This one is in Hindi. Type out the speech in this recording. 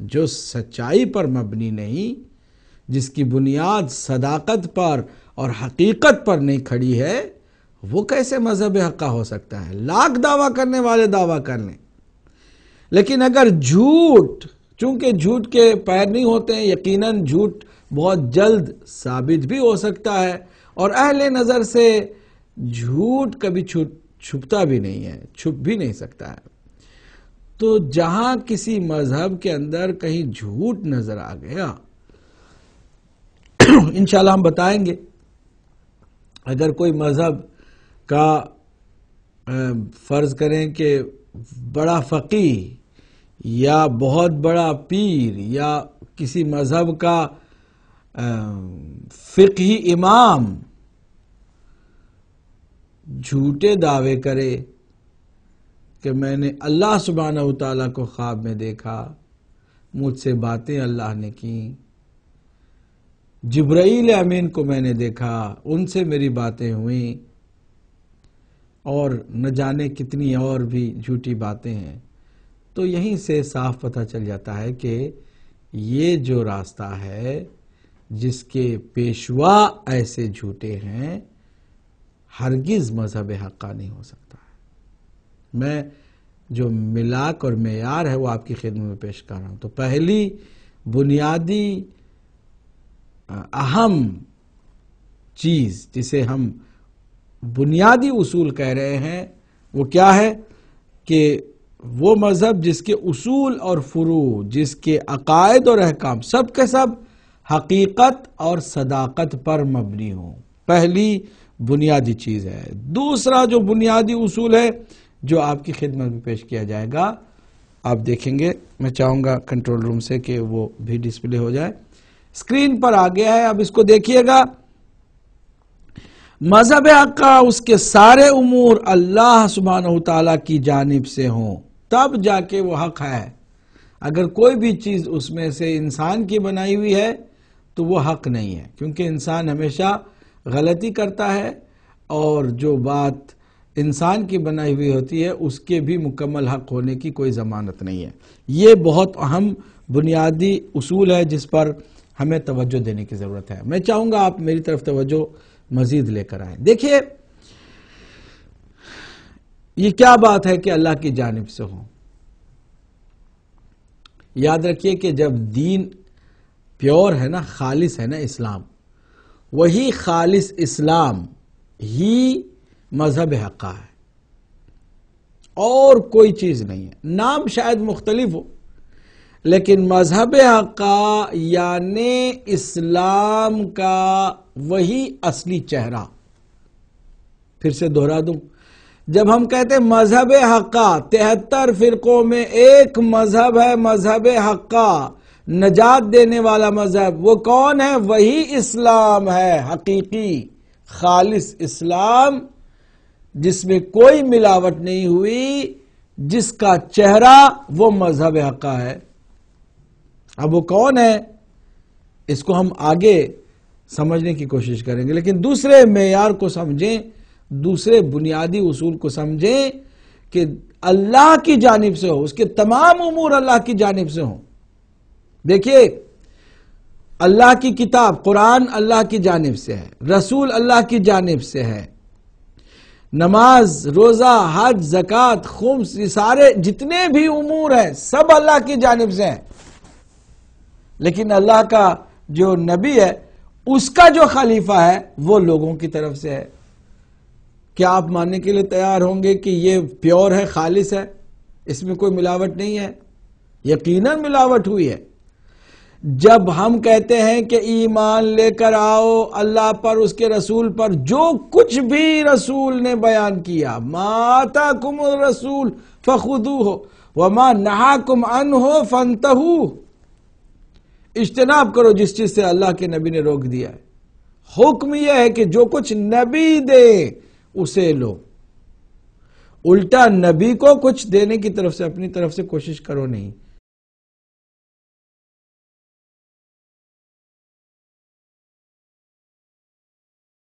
जो सच्चाई पर मबनी नहीं जिसकी बुनियाद सदाकत पर और हकीकत पर नहीं खड़ी है वो कैसे मजहब हक़ा हो सकता है लाख दावा करने वाले दावा कर लें लेकिन अगर झूठ चूंकि झूठ के पैर नहीं होते हैं यकीनन झूठ बहुत जल्द साबित भी हो सकता है और अहले नज़र से झूठ कभी छुप छुपता भी नहीं है छुप भी नहीं सकता है तो जहां किसी मजहब के अंदर कहीं झूठ नजर आ गया इंशाल्लाह हम बताएंगे अगर कोई मजहब का फर्ज करें कि बड़ा फकी या बहुत बड़ा पीर या किसी मजहब का फ़िकी इमाम झूठे दावे करे कि मैंने अल्लाह सुबहाना तला को ख्वाब में देखा मुझसे बातें अल्लाह ने की जब्राइल अमीन को मैंने देखा उनसे मेरी बातें हुई और न जाने कितनी और भी झूठी बातें हैं तो यहीं से साफ पता चल जाता है कि ये जो रास्ता है जिसके पेशवा ऐसे झूठे हैं हरगिज़ मज़हब हक़ा नहीं हो सकता मैं जो मिलाक और मैार है वो आपकी खिदमत में पेश कर रहा हूँ तो पहली बुनियादी अहम चीज़ जिसे हम बुनियादी उसूल कह रहे हैं वो क्या है कि वो मज़हब जिसके उसूल और फ्रू जिसके अकायद और अहकाम सब के सब हकीकत और सदाकत पर मबनी हो पहली बुनियादी चीज़ है दूसरा जो बुनियादी उसूल है जो आपकी खिदमत में पेश किया जाएगा आप देखेंगे मैं चाहूंगा कंट्रोल रूम से कि वो भी डिस्प्ले हो जाए स्क्रीन पर आ गया है अब इसको देखिएगा मजहब का उसके सारे उमूर अल्लाह सुबहान तला की जानब से हों तब जाके वो हक है अगर कोई भी चीज़ उसमें से इंसान की बनाई हुई है तो वो हक नहीं है क्योंकि इंसान हमेशा गलती करता है और जो बात इंसान की बनाई हुई होती है उसके भी मुकम्मल हक होने की कोई ज़मानत नहीं है ये बहुत अहम बुनियादी असूल है जिस पर हमें तवज्जो देने की ज़रूरत है मैं चाहूँगा आप मेरी तरफ तवज्जो मज़ीद लेकर आए देखिए ये क्या बात है कि अल्लाह की जानब से हो याद रखिए कि जब दीन प्योर है ना खालिस है ना इस्लाम वही खालिस इस्लाम ही मजहब हका है और कोई चीज नहीं है नाम शायद मुख्तलिफ हो लेकिन मजहब हका यानि इस्लाम का वही असली चेहरा फिर से दोहरा दूं जब हम कहते मजहब हक्का तिहत्तर फिरकों में एक मजहब है मजहब हक्का नजात देने वाला मजहब वो कौन है वही इस्लाम है हकीकी खालिस इस्लाम जिसमें कोई मिलावट नहीं हुई जिसका चेहरा वो मजहब हका है अब वो कौन है इसको हम आगे समझने की कोशिश करेंगे लेकिन दूसरे मैार को समझें दूसरे बुनियादी उसूल को समझें कि अल्लाह की जानब से हो उसके तमाम उमूर अल्लाह की जानब से हों देखिए अल्लाह की किताब कुरान अल्लाह की जानब से है रसूल अल्लाह की जानब से है नमाज रोजा हज जक़ात खुम्स ये सारे जितने भी उमूर हैं सब अल्लाह की जानब से हैं लेकिन अल्लाह का जो नबी है उसका जो खलीफा है वो लोगों की तरफ से है क्या आप मानने के लिए तैयार होंगे कि ये प्योर है खालिश है इसमें कोई मिलावट नहीं है यकीनन मिलावट हुई है जब हम कहते हैं कि ईमान लेकर आओ अल्लाह पर उसके रसूल पर जो कुछ भी रसूल ने बयान किया माता कुम रसूल फखुदू हो व माँ नहा कुम अन हो फनतहू इज्तनाब करो जिस चीज से अल्लाह के नबी ने रोक दिया है हुक्म यह है कि जो कुछ नबी दे उसे लो उल्टा नबी को कुछ देने की तरफ से अपनी तरफ से कोशिश करो नहीं